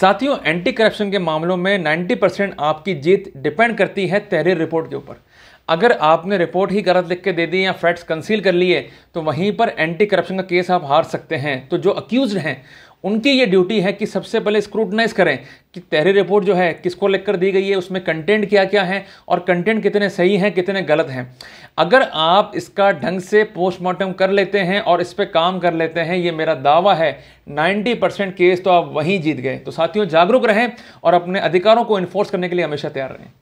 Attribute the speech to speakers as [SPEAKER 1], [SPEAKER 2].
[SPEAKER 1] साथियों anti corruption के मामलों में 90 परसेंट आपकी जीत डिपेंड करती है तहरीर रिपोर्ट के ऊपर अगर आपने रिपोर्ट ही गलत लिख के दे दी या फैक्ट्स कंसील कर लिए तो वहीं पर एंटी करप्शन का केस आप हार सकते हैं तो जो अक्यूज हैं उनकी ये ड्यूटी है कि सबसे पहले स्क्रूटनाइज करें कि तहरीर रिपोर्ट जो है किसको लिख कर दी गई है उसमें कंटेंट क्या क्या है और कंटेंट कितने सही हैं कितने गलत हैं अगर आप इसका ढंग से पोस्टमार्टम कर लेते हैं और इस पर काम कर लेते हैं ये मेरा दावा है 90 परसेंट केस तो आप वहीं जीत गए तो साथियों जागरूक रहें और अपने अधिकारों को इन्फोर्स करने के लिए हमेशा तैयार रहें